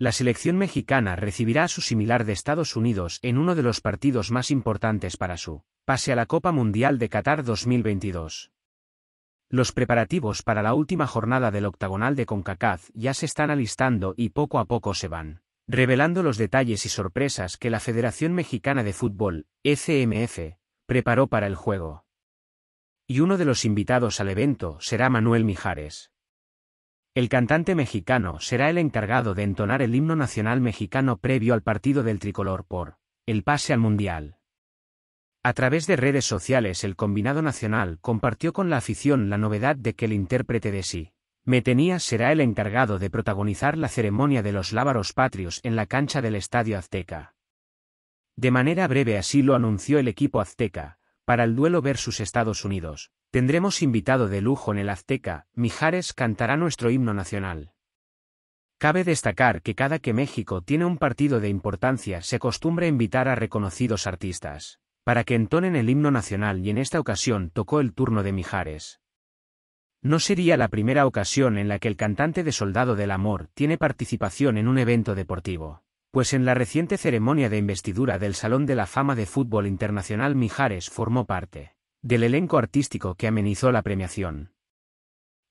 La selección mexicana recibirá a su similar de Estados Unidos en uno de los partidos más importantes para su pase a la Copa Mundial de Qatar 2022. Los preparativos para la última jornada del octagonal de CONCACAF ya se están alistando y poco a poco se van revelando los detalles y sorpresas que la Federación Mexicana de Fútbol, FMF, preparó para el juego. Y uno de los invitados al evento será Manuel Mijares. El cantante mexicano será el encargado de entonar el himno nacional mexicano previo al partido del tricolor por el pase al Mundial. A través de redes sociales el combinado nacional compartió con la afición la novedad de que el intérprete de sí, Metenía será el encargado de protagonizar la ceremonia de los lábaros patrios en la cancha del Estadio Azteca. De manera breve así lo anunció el equipo azteca, para el duelo versus Estados Unidos, Tendremos invitado de lujo en el Azteca, Mijares cantará nuestro himno nacional. Cabe destacar que cada que México tiene un partido de importancia se acostumbra invitar a reconocidos artistas, para que entonen el himno nacional y en esta ocasión tocó el turno de Mijares. No sería la primera ocasión en la que el cantante de Soldado del Amor tiene participación en un evento deportivo pues en la reciente ceremonia de investidura del Salón de la Fama de Fútbol Internacional Mijares formó parte del elenco artístico que amenizó la premiación.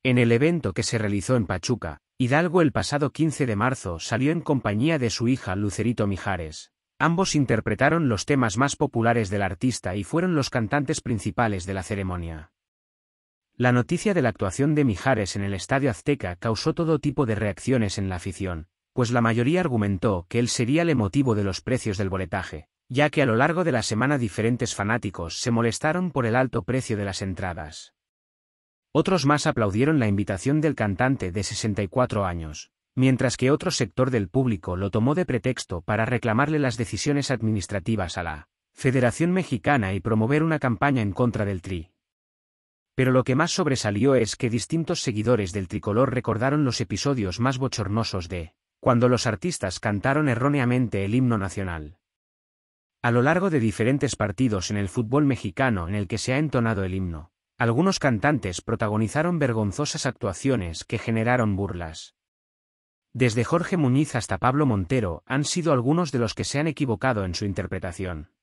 En el evento que se realizó en Pachuca, Hidalgo el pasado 15 de marzo salió en compañía de su hija Lucerito Mijares. Ambos interpretaron los temas más populares del artista y fueron los cantantes principales de la ceremonia. La noticia de la actuación de Mijares en el Estadio Azteca causó todo tipo de reacciones en la afición, pues la mayoría argumentó que él sería el motivo de los precios del boletaje, ya que a lo largo de la semana diferentes fanáticos se molestaron por el alto precio de las entradas. Otros más aplaudieron la invitación del cantante de 64 años, mientras que otro sector del público lo tomó de pretexto para reclamarle las decisiones administrativas a la Federación Mexicana y promover una campaña en contra del Tri. Pero lo que más sobresalió es que distintos seguidores del tricolor recordaron los episodios más bochornosos de cuando los artistas cantaron erróneamente el himno nacional. A lo largo de diferentes partidos en el fútbol mexicano en el que se ha entonado el himno, algunos cantantes protagonizaron vergonzosas actuaciones que generaron burlas. Desde Jorge Muñiz hasta Pablo Montero han sido algunos de los que se han equivocado en su interpretación.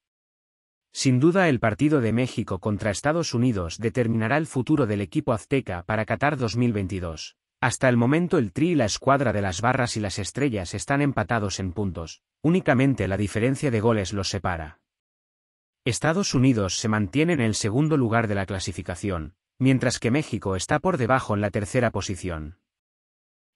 Sin duda el partido de México contra Estados Unidos determinará el futuro del equipo azteca para Qatar 2022. Hasta el momento el Tri y la escuadra de las barras y las estrellas están empatados en puntos, únicamente la diferencia de goles los separa. Estados Unidos se mantiene en el segundo lugar de la clasificación, mientras que México está por debajo en la tercera posición.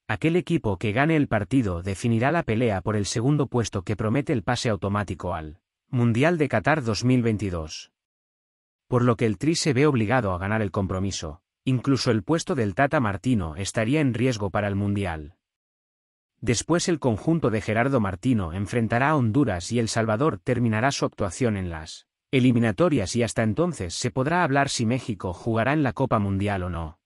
Aquel equipo que gane el partido definirá la pelea por el segundo puesto que promete el pase automático al Mundial de Qatar 2022. Por lo que el Tri se ve obligado a ganar el compromiso, Incluso el puesto del Tata Martino estaría en riesgo para el Mundial. Después el conjunto de Gerardo Martino enfrentará a Honduras y El Salvador terminará su actuación en las eliminatorias y hasta entonces se podrá hablar si México jugará en la Copa Mundial o no.